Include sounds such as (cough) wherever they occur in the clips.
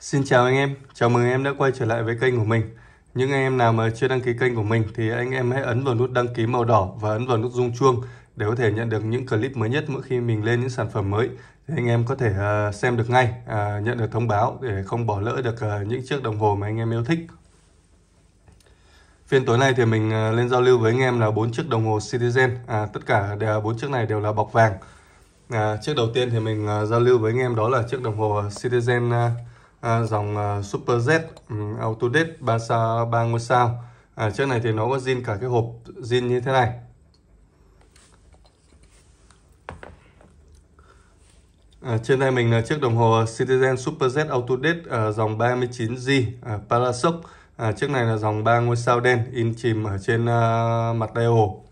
Xin chào anh em, chào mừng anh em đã quay trở lại với kênh của mình. Những anh em nào mà chưa đăng ký kênh của mình thì anh em hãy ấn vào nút đăng ký màu đỏ và ấn vào nút rung chuông để có thể nhận được những clip mới nhất mỗi khi mình lên những sản phẩm mới thì anh em có thể à, xem được ngay, à, nhận được thông báo để không bỏ lỡ được à, những chiếc đồng hồ mà anh em yêu thích. Phiên tối nay thì mình lên giao lưu với anh em là bốn chiếc đồng hồ Citizen, à, tất cả bốn chiếc này đều là bọc vàng. À, chiếc đầu tiên thì mình giao lưu với anh em đó là chiếc đồng hồ Citizen à, dòng uh, Super Z um, ừ, Autodesk 3, sao, 3 ngôi sao à, chiếc này thì nó có zin cả cái hộp zin như thế này À, trên tay mình là chiếc đồng hồ Citizen Super Z Autodesk à, dòng 39G à, Parashock. À, chiếc này là dòng 3 ngôi sao đen in chìm ở trên à, mặt đeo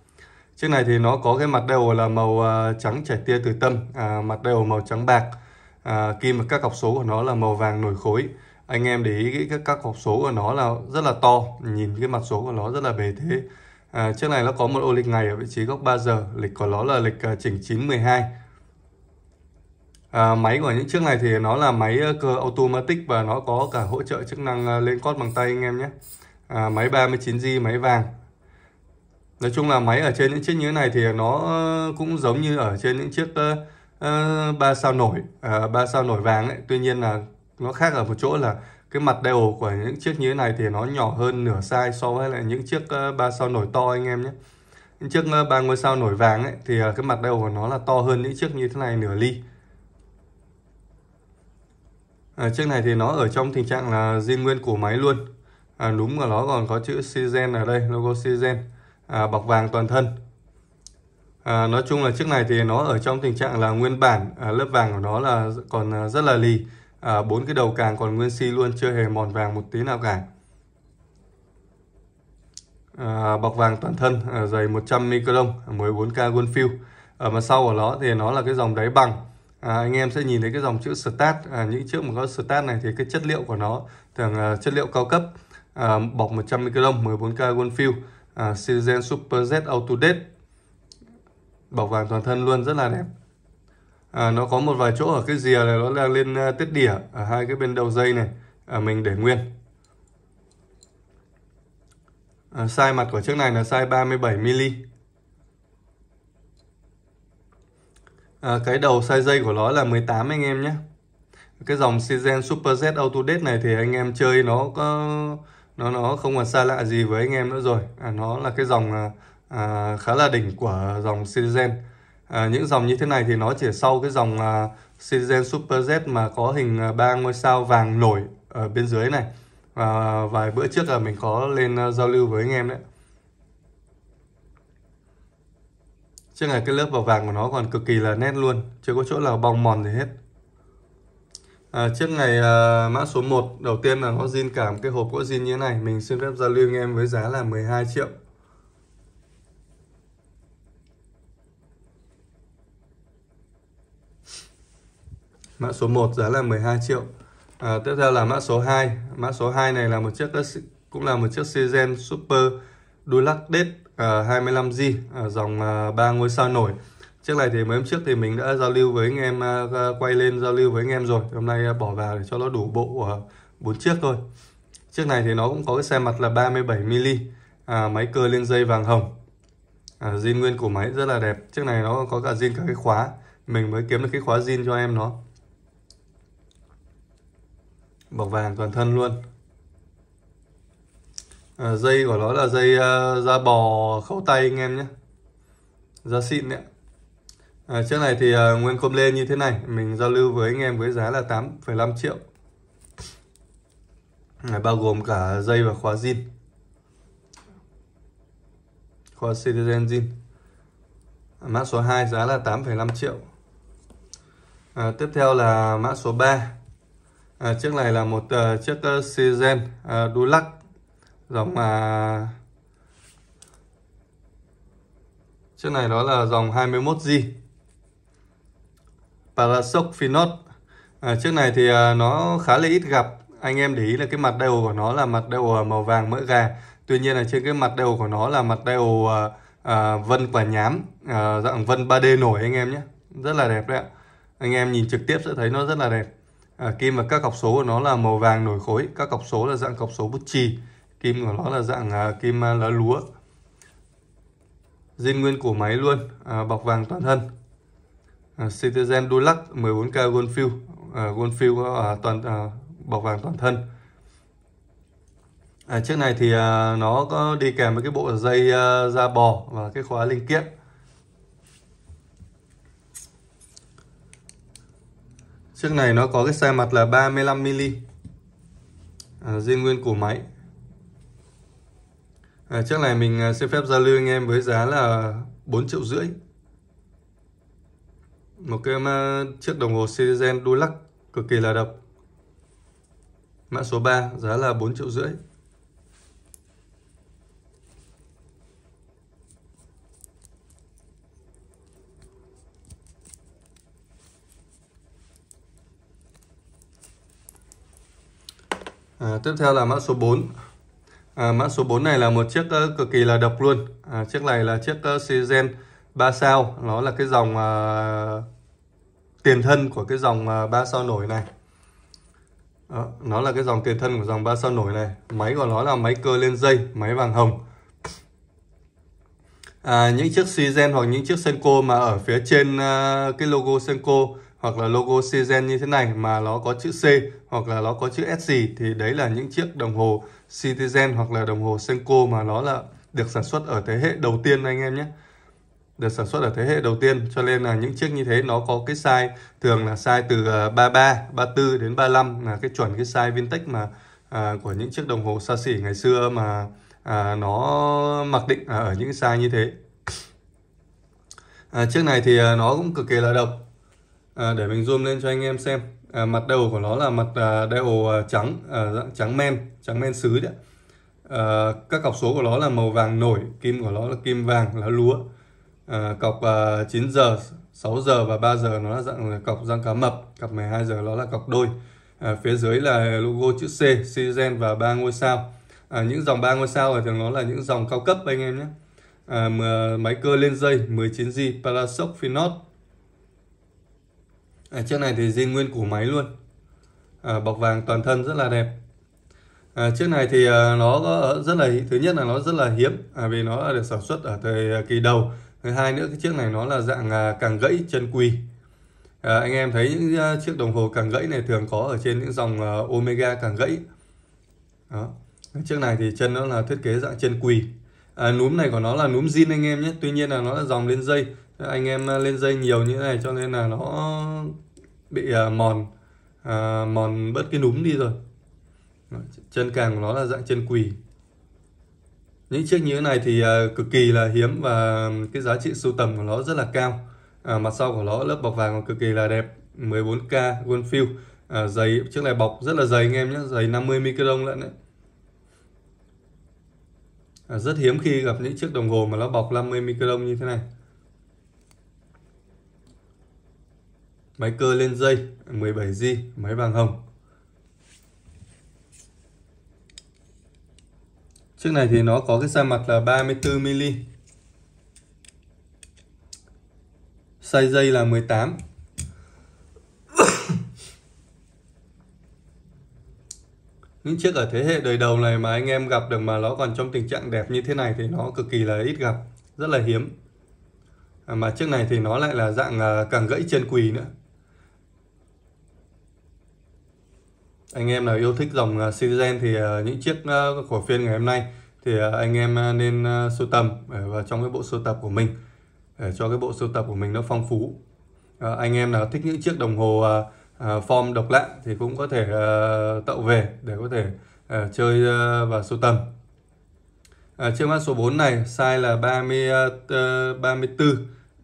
Chiếc này thì nó có cái mặt đeo là màu à, trắng chảy tia từ tâm, à, mặt đeo màu trắng bạc à, kim các cọc số của nó là màu vàng nổi khối anh em để ý cái, các cọc số của nó là rất là to nhìn cái mặt số của nó rất là bề thế à, trước này nó có một ô lịch ngày ở vị trí góc 3 giờ lịch của nó là lịch à, chỉnh 912 À, máy của những chiếc này thì nó là máy à, cơ automatic và nó có cả hỗ trợ chức năng à, lên cót bằng tay anh em nhé à, máy 39G máy vàng Nói chung là máy ở trên những chiếc như thế này thì nó cũng giống như ở trên những chiếc Ờ, ba sao nổi ờ, ba sao nổi vàng ấy tuy nhiên là nó khác ở một chỗ là cái mặt đều của những chiếc như thế này thì nó nhỏ hơn nửa size so với lại những chiếc ờ, ba sao nổi to anh em nhé những chiếc ba ngôi sao nổi vàng ấy thì cái mặt đều của nó là to hơn những chiếc như thế này nửa ly à, chiếc này thì nó ở trong tình trạng là riêng nguyên của máy luôn à, núm của nó còn có chữ Cgen ở đây logo Cgen à, bọc vàng toàn thân À, nói chung là chiếc này thì nó ở trong tình trạng là nguyên bản à, lớp vàng của nó là còn à, rất là lì à, bốn cái đầu càng còn nguyên si luôn chưa hề mòn vàng một tí nào cả à, bọc vàng toàn thân à, dày 100 micron 14k gold fill ở à, mặt sau của nó thì nó là cái dòng đáy bằng à, anh em sẽ nhìn thấy cái dòng chữ start à, những chiếc mà có start này thì cái chất liệu của nó thường là chất liệu cao cấp à, bọc 100 micron 14k gold fill à, Super Z Auto Date bọc vàng toàn thân luôn rất là đẹp à, nó có một vài chỗ ở cái rìa này nó đang lên à, tết đỉa ở hai cái bên đầu dây này à, mình để nguyên à, size mặt của chiếc này là size 37 mm à, cái đầu size dây của nó là 18 anh em nhé cái dòng Citizen Super Z Auto Date này thì anh em chơi nó có nó nó không còn xa lạ gì với anh em nữa rồi à, nó là cái dòng à, à, khá là đỉnh của dòng Citizen. À, những dòng như thế này thì nó chỉ sau cái dòng à, Citizen Super Z mà có hình à, ba ngôi sao vàng nổi ở bên dưới này. Và vài bữa trước là mình có lên à, giao lưu với anh em đấy. Trước này cái lớp vào vàng của nó còn cực kỳ là nét luôn, chưa có chỗ nào bong mòn gì hết. À, chiếc này à, mã số 1 đầu tiên là nó zin cảm cái hộp có zin như thế này mình xin phép giao lưu anh em với giá là 12 triệu Mã số 1 giá là 12 triệu. À, tiếp theo là mã số 2. Mã số 2 này là một chiếc ờ, cũng là một chiếc Cgen Super Dulux Date à, 25G à, dòng à, ờ, 3 ngôi sao nổi. Chiếc này thì mấy hôm trước thì mình đã giao lưu với anh em à, quay lên giao lưu với anh em rồi. Hôm nay à, bỏ vào để cho nó đủ bộ à, 4 chiếc thôi. Chiếc này thì nó cũng có cái xe mặt là 37 mm, à, máy cơ lên dây vàng hồng. À, zin nguyên của máy rất là đẹp. Chiếc này nó có cả zin cả cái khóa. Mình mới kiếm được cái khóa zin cho em nó bọc vàng toàn thân luôn à, dây của nó là dây uh, da bò khâu tay anh em nhé da xịn đấy à, chiếc này thì uh, nguyên com lên như thế này mình giao lưu với anh em với giá là 8,5 triệu này, bao gồm cả dây và khóa zin khóa citizen zin à, mã số 2 giá là 8,5 triệu à, tiếp theo là mã số 3 à, chiếc này là một uh, chiếc uh, ờ, Seizen uh, ờ, Dulux dòng mà uh, chiếc này đó là dòng 21G Parashock Finot à, chiếc này thì uh, nó khá là ít gặp anh em để ý là cái mặt đều của nó là mặt đều à, màu vàng mỡ gà tuy nhiên là trên cái mặt đều của nó là mặt đều uh, à, uh, vân quả nhám uh, dạng vân 3D nổi anh em nhé rất là đẹp đấy ạ anh em nhìn trực tiếp sẽ thấy nó rất là đẹp À, kim và các cọc số của nó là màu vàng nổi khối các cọc số là dạng cọc số bút chì kim của nó là dạng à, kim à, lá lúa zin nguyên của máy luôn à, bọc vàng toàn thân à, Citizen Dulux 14K Gold Fill à, Gold Fill à, toàn à, bọc vàng toàn thân à, chiếc này thì à, nó có đi kèm với cái bộ dây à, da bò và cái khóa linh kiện Chiếc này nó có cái xe mặt là 35mm à, Riêng nguyên cổ máy à, Chiếc này mình à, xin phép giao lưu anh em với giá là 4 triệu rưỡi Một cái à, chiếc đồng hồ Citizen Dulux cực kỳ là độc Mã số 3 giá là 4 triệu rưỡi À, tiếp theo là mã số 4. À, mã số 4 này là một chiếc uh, cực kỳ là độc luôn. À, chiếc này là chiếc uh, Citizen 3 sao. Nó là cái dòng uh, tiền thân của cái dòng uh, à, 3 sao nổi này. Đó, nó là cái dòng tiền thân của dòng 3 sao nổi này. Máy của nó là máy cơ lên dây, máy vàng hồng. À, những chiếc Citizen hoặc những chiếc Senko mà ở phía trên uh, cái logo Senko hoặc là logo Seagen như thế này mà nó có chữ C hoặc là nó có chữ S gì thì đấy là những chiếc đồng hồ Citizen hoặc là đồng hồ Senko mà nó là được sản xuất ở thế hệ đầu tiên anh em nhé được sản xuất ở thế hệ đầu tiên cho nên là những chiếc như thế nó có cái size thường là size từ 33, à, 34 đến 35 là cái chuẩn cái size vintage mà à, của những chiếc đồng hồ xa xỉ ngày xưa mà à, nó mặc định ở những size như thế à, chiếc này thì à, nó cũng cực kỳ là độc à, để mình zoom lên cho anh em xem à, mặt đầu của nó là mặt à, đều à, trắng à, dạ, trắng men trắng men sứ đấy à, các cọc số của nó là màu vàng nổi kim của nó là kim vàng là lúa à, cọc à, 9 giờ 6 giờ và 3 giờ nó là dạng cọc răng cá mập cặp 12 giờ nó là cọc đôi à, phía dưới là logo chữ C Cgen và ba ngôi sao à, những dòng ba ngôi sao thì thường nó là những dòng cao cấp anh em nhé à, máy cơ lên dây 19G Parashock Finot à, chiếc này thì zin nguyên của máy luôn à, bọc vàng toàn thân rất là đẹp à, chiếc này thì à, nó có ờ, rất là thứ nhất là nó rất là hiếm à, vì nó được sản xuất ở thời à, kỳ đầu thứ hai nữa cái chiếc này nó là dạng à, càng gãy chân quỳ à, anh em thấy những chiếc đồng hồ càng gãy này thường có ở trên những dòng omega càng gãy đó chiếc này thì chân nó là thiết kế dạng chân quỳ à, núm này của nó là núm zin anh em nhé tuy nhiên là nó là dòng lên dây anh em ờ, lên dây nhiều như thế này cho nên là nó bị ờ, mòn à, mòn bớt cái núm đi rồi chân càng của nó là dạng chân quỳ những chiếc như thế này thì cực kỳ là hiếm và cái giá trị sưu tầm của nó rất là cao à, mặt sau của nó lớp bọc vàng còn cực kỳ là đẹp 14k Goldfield à, dày chiếc này bọc rất là dày anh em nhé dày 50 micron lận đấy à, rất hiếm khi gặp những chiếc đồng hồ mà nó bọc 50 micron như thế này máy cơ lên dây 17G máy vàng hồng chiếc này thì nó có cái sa mặt là 34mm size dây là 18 (coughs) những chiếc ở thế hệ đời đầu này mà anh em gặp được mà nó còn trong tình trạng đẹp như thế này thì nó cực kỳ là ít gặp rất là hiếm à, mà chiếc này thì nó lại là dạng à, càng gãy chân quỳ nữa anh em nào yêu thích dòng Citizen à, thì à, những chiếc à, của phiên ngày hôm nay thì anh em nên sưu tầm vào trong cái bộ sưu tập của mình để cho cái bộ sưu tập của mình nó phong phú anh em nào thích những chiếc đồng hồ form độc lạ thì cũng có thể tậu về để có thể chơi và sưu tầm chiếc mã số 4 này size là 30 34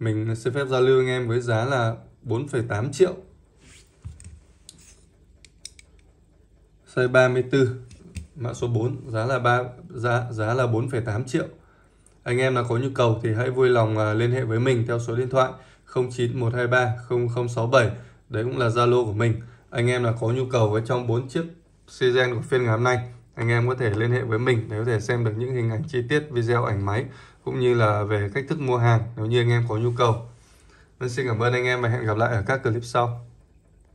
mình xin phép giao lưu anh em với giá là 4,8 triệu size 34 mã số 4 giá là 3 giá giá là 4,8 triệu anh em nào có nhu cầu thì hãy vui lòng à, liên hệ với mình theo số điện thoại 09123 0067 đấy cũng là Zalo của mình anh em là có nhu cầu với trong 4 chiếc Cgen của phiên ngày hôm nay anh em có thể liên hệ với mình để có thể xem được những hình ảnh chi tiết video ảnh máy cũng như là về cách thức mua hàng nếu như anh em có nhu cầu. Vâng xin cảm ơn anh em và hẹn gặp lại ở các clip sau.